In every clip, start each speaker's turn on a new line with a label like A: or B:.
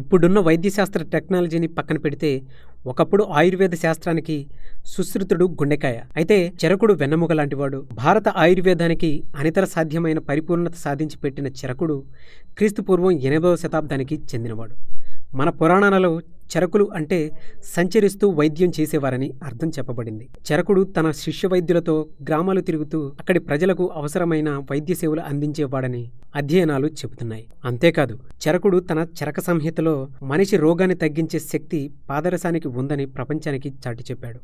A: ఇప్పుడున్న వైద్యశాస్త్ర టెక్నాలజీని పక్కన పెడితే ఒకప్పుడు ఆయుర్వేద శాస్త్రానికి సుశ్రుతుడు గుండెకాయ అయితే చెరకుడు వెన్నముగ లాంటివాడు భారత ఆయుర్వేదానికి అనితర సాధ్యమైన పరిపూర్ణత సాధించి పెట్టిన చెరకుడు క్రీస్తుపూర్వం ఎనిమిదవ శతాబ్దానికి చెందినవాడు మన పురాణాలలో చరకులు అంటే సంచరిస్తూ వైద్యం చేసేవారని అర్థం చెప్పబడింది చరకుడు తన శిష్య వైద్యులతో గ్రామాలు తిరుగుతూ అక్కడి ప్రజలకు అవసరమైన వైద్య సేవలు అందించేవాడని అధ్యయనాలు చెబుతున్నాయి అంతేకాదు చరకుడు తన చరక సంహితలో మనిషి రోగాన్ని తగ్గించే శక్తి పాదరసానికి ఉందని ప్రపంచానికి చాటి చెప్పాడు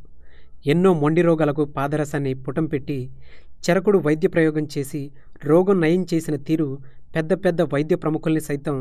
A: ఎన్నో మొండి రోగాలకు పాదరసాన్ని పుటం పెట్టి చరకుడు వైద్య ప్రయోగం చేసి రోగం నయం చేసిన తీరు పెద్ద పెద్ద వైద్య ప్రముఖుల్ని సైతం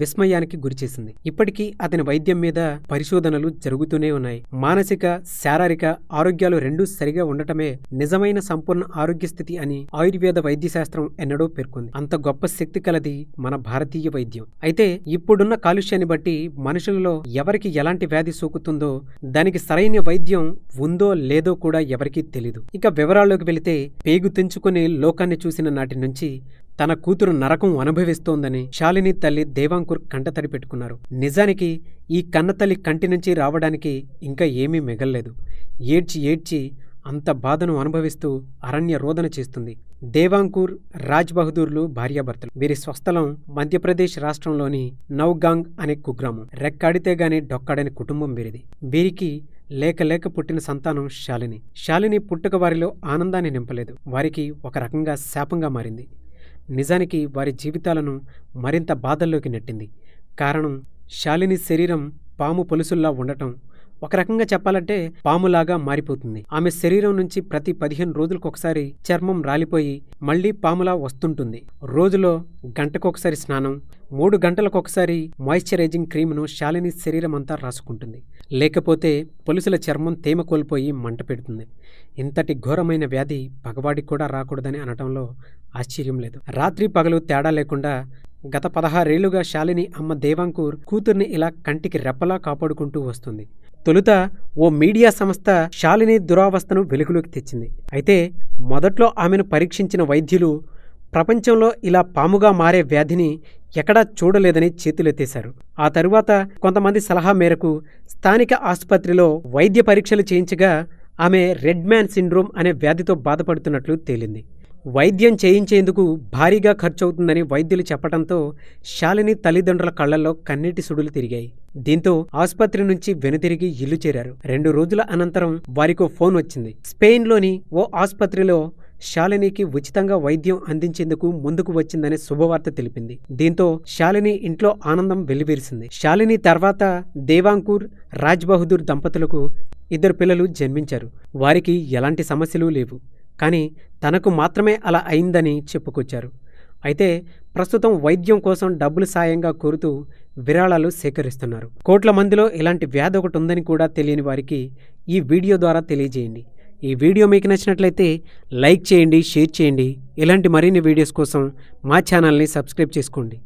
A: విస్మయానికి గురిచేసింది ఇప్పటికీ అతని వైద్యం మీద పరిశోధనలు జరుగుతూనే ఉన్నాయి మానసిక శారీరక ఆరోగ్యాలు రెండూ సరిగా ఉండటమే నిజమైన సంపూర్ణ ఆరోగ్య స్థితి అని ఆయుర్వేద వైద్యశాస్త్రం ఎన్నడో పేర్కొంది అంత గొప్ప శక్తి కలది మన భారతీయ వైద్యం అయితే ఇప్పుడున్న కాలుష్యాన్ని బట్టి మనుషులలో ఎవరికి ఎలాంటి వ్యాధి సోకుతుందో దానికి సరైన వైద్యం ఉందో లేదో కూడా ఎవరికీ తెలీదు ఇక వివరాల్లోకి వెళితే పేగు తెంచుకునే లోకాన్ని చూసిన నాటి నుంచి తన కూతురు నరకం అనుభవిస్తోందని శాలిని తల్లి దేవాంకుర్ కంటతడి పెట్టుకున్నారు నిజానికి ఈ కన్నతల్లి కంటి నుంచి రావడానికి ఇంకా ఏమీ మిగల్లేదు ఏడ్చి ఏడ్చి అంత బాధను అనుభవిస్తూ అరణ్య రోదన చేస్తుంది దేవాంకూర్ రాజ్ బహదూర్లు భార్యాభర్తలు వీరి స్వస్థలం మధ్యప్రదేశ్ రాష్ట్రంలోని నౌగాంగ్ అనే కుగ్రామం రెక్కాడితే గాని డొక్కాడని కుటుంబం వీరిది వీరికి లేక లేక పుట్టిన సంతానం శాలిని శాలిని పుట్టుక వారిలో ఆనందాన్ని నింపలేదు వారికి ఒక రకంగా శాపంగా మారింది నిజానికి వారి జీవితాలను మరింత బాధల్లోకి నెట్టింది కారణం శాలిని శరీరం పాము పొలుసుల్లా ఉండటం ఒక రకంగా చెప్పాలంటే పాములాగా మారిపోతుంది ఆమె శరీరం నుంచి ప్రతి పదిహేను రోజులకొకసారి చర్మం రాలిపోయి మళ్లీ పాములా వస్తుంటుంది రోజులో గంటకొకసారి స్నానం మూడు గంటలకొకసారి మాయిశ్చరైజింగ్ క్రీమ్ను శాలిని శరీరం అంతా రాసుకుంటుంది లేకపోతే పొలుసుల చర్మం తేమ కోల్పోయి మంట పెడుతుంది ఇంతటి ఘోరమైన వ్యాధి పగవాడికి కూడా రాకూడదని అనటంలో ఆశ్చర్యం లేదు రాత్రి పగలు తేడా లేకుండా గత పదహారేళ్లుగా శాలిని అమ్మ దేవాంకూర్ కూతుర్ని ఇలా కంటికి రెప్పలా కాపాడుకుంటూ వస్తుంది తొలుత ఓ మీడియా సంస్థ శాలిని దురావస్థను వెలుగులోకి తెచ్చింది అయితే మొదట్లో ఆమెను పరీక్షించిన వైద్యులు ప్రపంచంలో ఇలా పాముగా మారే వ్యాధిని ఎక్కడా చూడలేదని చేతులెత్తేశారు ఆ తరువాత కొంతమంది సలహా మేరకు స్థానిక ఆసుపత్రిలో వైద్య పరీక్షలు చేయించగా ఆమె రెడ్ మ్యాన్ సిండ్రోమ్ అనే వ్యాధితో బాధపడుతున్నట్లు తేలింది వైద్యం చేయించేందుకు భారీగా ఖర్చవుతుందని వైద్యులు చెప్పడంతో శాలిని తల్లిదండ్రుల కళ్లల్లో కన్నీటి సుడులు తిరిగాయి దీంతో ఆసుపత్రి నుంచి వెనుతిరిగి ఇల్లు చేరారు రెండు రోజుల అనంతరం వారికో ఫోన్ వచ్చింది స్పెయిన్లోని ఓ ఆసుపత్రిలో శాలినికి ఉచితంగా వైద్యం అందించేందుకు ముందుకు వచ్చిందని శుభవార్త తెలిపింది దీంతో శాలిని ఇంట్లో ఆనందం వెలివేరిసింది శాలిని తర్వాత దేవాంకూర్ రాజ్ బహదూర్ దంపతులకు ఇద్దరు పిల్లలు జన్మించారు వారికి ఎలాంటి సమస్యలు లేవు కానీ తనకు మాత్రమే అలా అయిందని చెప్పుకొచ్చారు అయితే ప్రస్తుతం వైద్యం కోసం డబ్బులు సాయంగా కోరుతూ విరాళాలు సేకరిస్తున్నారు కోట్ల మందిలో ఇలాంటి వ్యాధి ఒకటి ఉందని కూడా తెలియని వారికి ఈ వీడియో ద్వారా తెలియజేయండి ఈ వీడియో మీకు నచ్చినట్లయితే లైక్ చేయండి షేర్ చేయండి ఇలాంటి మరిన్ని వీడియోస్ కోసం మా ఛానల్ని సబ్స్క్రైబ్ చేసుకోండి